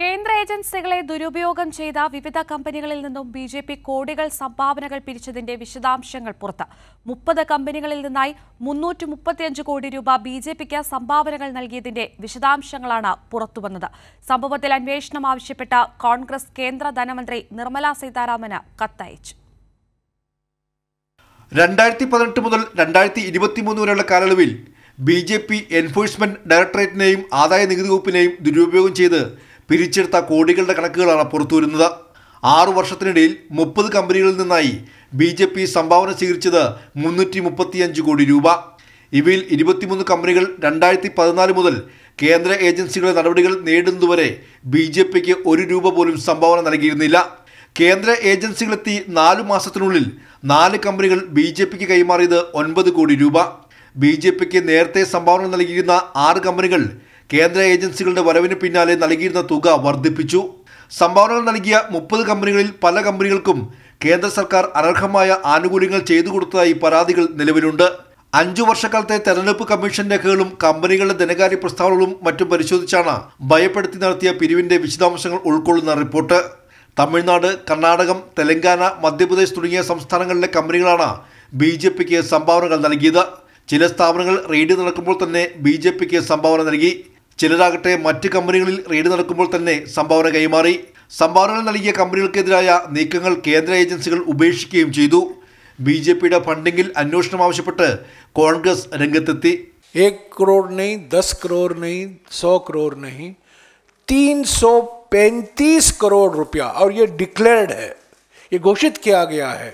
കേന്ദ്ര ഏജൻസികളെ ദുരുപയോഗം ചെയ്ത വിവിധ കമ്പനികളിൽ നിന്നും ബി ജെ പി കോടികൾ സംഭാവനകൾ പിരിച്ചതിന്റെ വിശദാംശങ്ങൾ പുറത്ത് മുപ്പത് കമ്പനികളിൽ നിന്നായി മുന്നൂറ്റി മുപ്പത്തിയഞ്ച് കോടി രൂപ ബി ജെ പിക്ക് സംഭാവനകൾ നൽകിയതിന്റെ വിശദാംശങ്ങളാണ് പുറത്തുവന്നത് സംഭവത്തിൽ അന്വേഷണം ആവശ്യപ്പെട്ട കോൺഗ്രസ് കേന്ദ്ര ധനമന്ത്രി നിർമ്മലാ സീതാരാമന് കത്തയച്ചു രണ്ടായിരത്തി പതിനെട്ട് മുതൽ രണ്ടായിരത്തി ഇരുപത്തിമൂന്ന് വരെയുള്ള കാലയളവിൽ ബി ജെ പി എൻഫോഴ്സ്മെന്റ് ഡയറക്ടറേറ്റിനെയും ആദായ നികുതി വകുപ്പിനെയും ദുരുപയോഗം ചെയ്ത് പിരിച്ചെടുത്ത കോടികളുടെ കണക്കുകളാണ് പുറത്തുവരുന്നത് ആറു വർഷത്തിനിടയിൽ മുപ്പത് കമ്പനികളിൽ നിന്നായി ബി ജെ പി സംഭാവന സ്വീകരിച്ചത് മുന്നൂറ്റി മുപ്പത്തിയഞ്ച് കോടി രൂപ ഇവയിൽ ഇരുപത്തിമൂന്ന് കമ്പനികൾ രണ്ടായിരത്തി പതിനാല് മുതൽ കേന്ദ്ര ഏജൻസികളുടെ നടപടികൾ നേടുന്നതുവരെ ബി ജെ പിക്ക് ഒരു രൂപ പോലും സംഭാവന നൽകിയിരുന്നില്ല കേന്ദ്ര ഏജൻസികളെത്തി നാലു മാസത്തിനുള്ളിൽ നാല് കമ്പനികൾ ബി ജെ പിക്ക് കൈമാറിയത് ഒൻപത് കോടി രൂപ ബി ജെ പിക്ക് നേരത്തെ സംഭാവന നൽകിയിരുന്ന ആറ് കമ്പനികൾ കേന്ദ്ര ഏജൻസികളുടെ വരവിന് പിന്നാലെ നൽകിയിരുന്ന തുക വർദ്ധിപ്പിച്ചു സംഭാവനകൾ നൽകിയ മുപ്പത് കമ്പനികളിൽ പല കമ്പനികൾക്കും കേന്ദ്ര സർക്കാർ അനർഹമായ ആനുകൂല്യങ്ങൾ ചെയ്തു കൊടുത്തതായി പരാതികൾ നിലവിലുണ്ട് അഞ്ചു വർഷക്കാലത്തെ തെരഞ്ഞെടുപ്പ് കമ്മീഷൻ രേഖകളും കമ്പനികളുടെ ധനകാര്യ പ്രസ്താവനകളും മറ്റും പരിശോധിച്ചാണ് ഭയപ്പെടുത്തി നടത്തിയ പിരിവിന്റെ വിശദാംശങ്ങൾ ഉൾക്കൊള്ളുന്ന റിപ്പോർട്ട് തമിഴ്നാട് കർണാടകം തെലങ്കാന മധ്യപ്രദേശ് തുടങ്ങിയ സംസ്ഥാനങ്ങളിലെ കമ്പനികളാണ് ബി ജെ പിക്ക് സംഭാവനകൾ നൽകിയത് ചില സ്ഥാപനങ്ങൾ റെയ്ഡ് നടക്കുമ്പോൾ തന്നെ ബി ജെ പിക്ക് സംഭാവന നൽകി చెల్లరాగటె మటి కంపెనీలలో రీడ్ నడుకుമ്പോൾ తనే సంభావరణై gayi mari సంభావరణ నలిగే కంపెనీల కేదరాయా నీకేనల్ కేంద్ర ఏజెన్సీలు ఉబేషికేయీం చేదు బీజేపీడ పండింగిల్ అన్నోష్ణ అవశపట కాంగ్రెస్ రంగతెత్తి 1 కోర్ర్ నహీ 10 కోర్ర్ నహీ 100 కోర్ర్ నహీ 335 కోర్ర్ రూప్యా aur ye declared hai ye goshit kiya gaya hai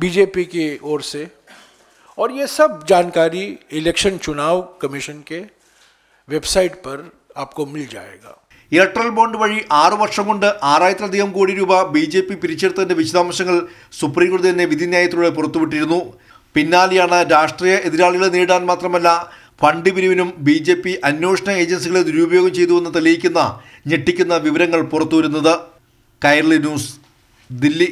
BJP ki or se aur ye sab jankari election chunav commission ke website പർ ആപ്കോ മിൽ ജായക ഇലക്ട്രൽ ബോണ്ട് വഴി ആറ് വർഷം കൊണ്ട് ആറായിരത്തിലധികം കോടി രൂപ ബി ജെ പി പിരിച്ചെടുത്തതിന്റെ വിശദാംശങ്ങൾ സുപ്രീം കോടതി തന്നെ വിധിന്യായത്തിലൂടെ പുറത്തുവിട്ടിരുന്നു പിന്നാലെയാണ് രാഷ്ട്രീയ എതിരാളികളെ നേരിടാൻ മാത്രമല്ല ഫണ്ട് പിരിവിനും ബി ജെ പി അന്വേഷണ ഏജൻസികളെ ദുരുപയോഗം ചെയ്തുവെന്ന് തെളിയിക്കുന്ന ഞെട്ടിക്കുന്ന വിവരങ്ങൾ പുറത്തുവരുന്നത് കൈരളി ന്യൂസ് ദില്ലി